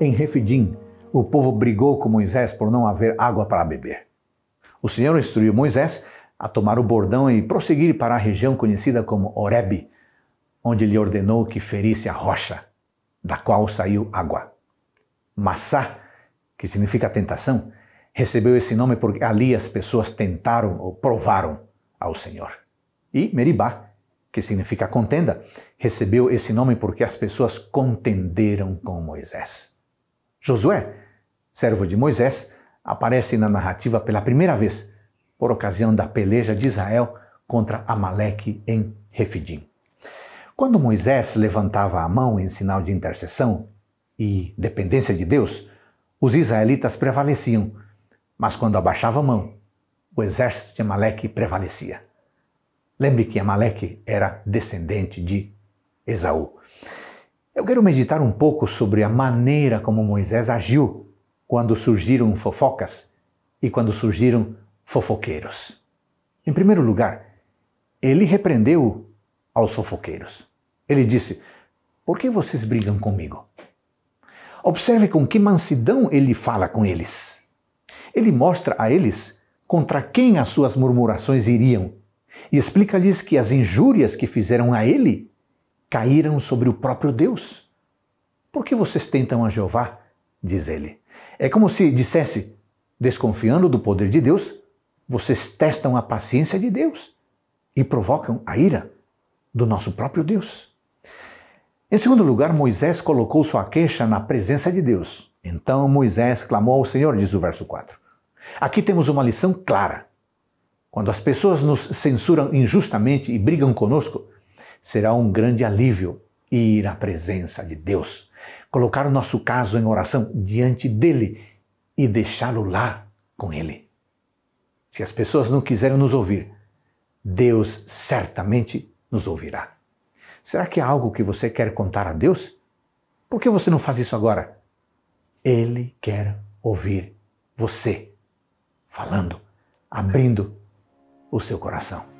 Em Refidim, o povo brigou com Moisés por não haver água para beber. O Senhor instruiu Moisés a tomar o bordão e prosseguir para a região conhecida como Oreb, onde lhe ordenou que ferisse a rocha, da qual saiu água. Massá, que significa tentação, recebeu esse nome porque ali as pessoas tentaram ou provaram ao Senhor. E Meribá, que significa contenda, recebeu esse nome porque as pessoas contenderam com Moisés. Josué, servo de Moisés, aparece na narrativa pela primeira vez, por ocasião da peleja de Israel contra Amaleque em Refidim. Quando Moisés levantava a mão em sinal de intercessão e dependência de Deus, os israelitas prevaleciam, mas quando abaixava a mão, o exército de Amaleque prevalecia. Lembre que Amaleque era descendente de Esaú. Eu quero meditar um pouco sobre a maneira como Moisés agiu quando surgiram fofocas e quando surgiram fofoqueiros. Em primeiro lugar, ele repreendeu aos fofoqueiros. Ele disse: Por que vocês brigam comigo? Observe com que mansidão ele fala com eles. Ele mostra a eles contra quem as suas murmurações iriam e explica-lhes que as injúrias que fizeram a ele caíram sobre o próprio Deus. Por que vocês tentam a Jeová? Diz ele. É como se dissesse, desconfiando do poder de Deus, vocês testam a paciência de Deus e provocam a ira do nosso próprio Deus. Em segundo lugar, Moisés colocou sua queixa na presença de Deus. Então Moisés clamou ao Senhor, diz o verso 4. Aqui temos uma lição clara. Quando as pessoas nos censuram injustamente e brigam conosco, será um grande alívio ir à presença de Deus, colocar o nosso caso em oração diante dele e deixá-lo lá com ele. Se as pessoas não quiserem nos ouvir, Deus certamente nos ouvirá. Será que há algo que você quer contar a Deus? Por que você não faz isso agora? Ele quer ouvir você falando, abrindo o seu coração.